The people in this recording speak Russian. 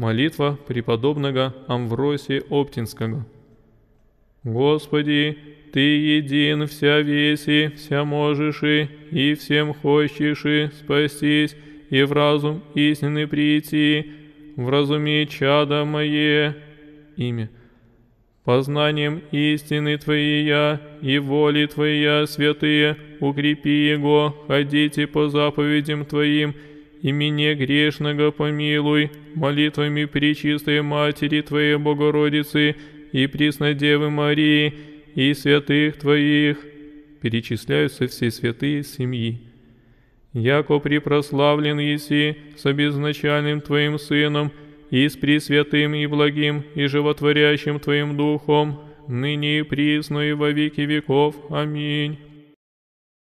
Молитва преподобного Амвросия Оптинского. «Господи, Ты един вся веси, вся можешь и, всем хочешь спастись, и в разум истинный прийти, в разуме чада мое». Имя. «Познанием истины Твоей я и воли Твоя, святые, укрепи его, ходите по заповедям Твоим, и меня грешного помилуй, молитвами Пречистой Матери Твоей Богородицы и Преснодевы Марии и святых Твоих». Перечисляются все святые семьи. «Яко препрославлен еси с обезначальным Твоим Сыном и с пресвятым и благим и животворящим Твоим Духом, ныне и присно и во веки веков. Аминь».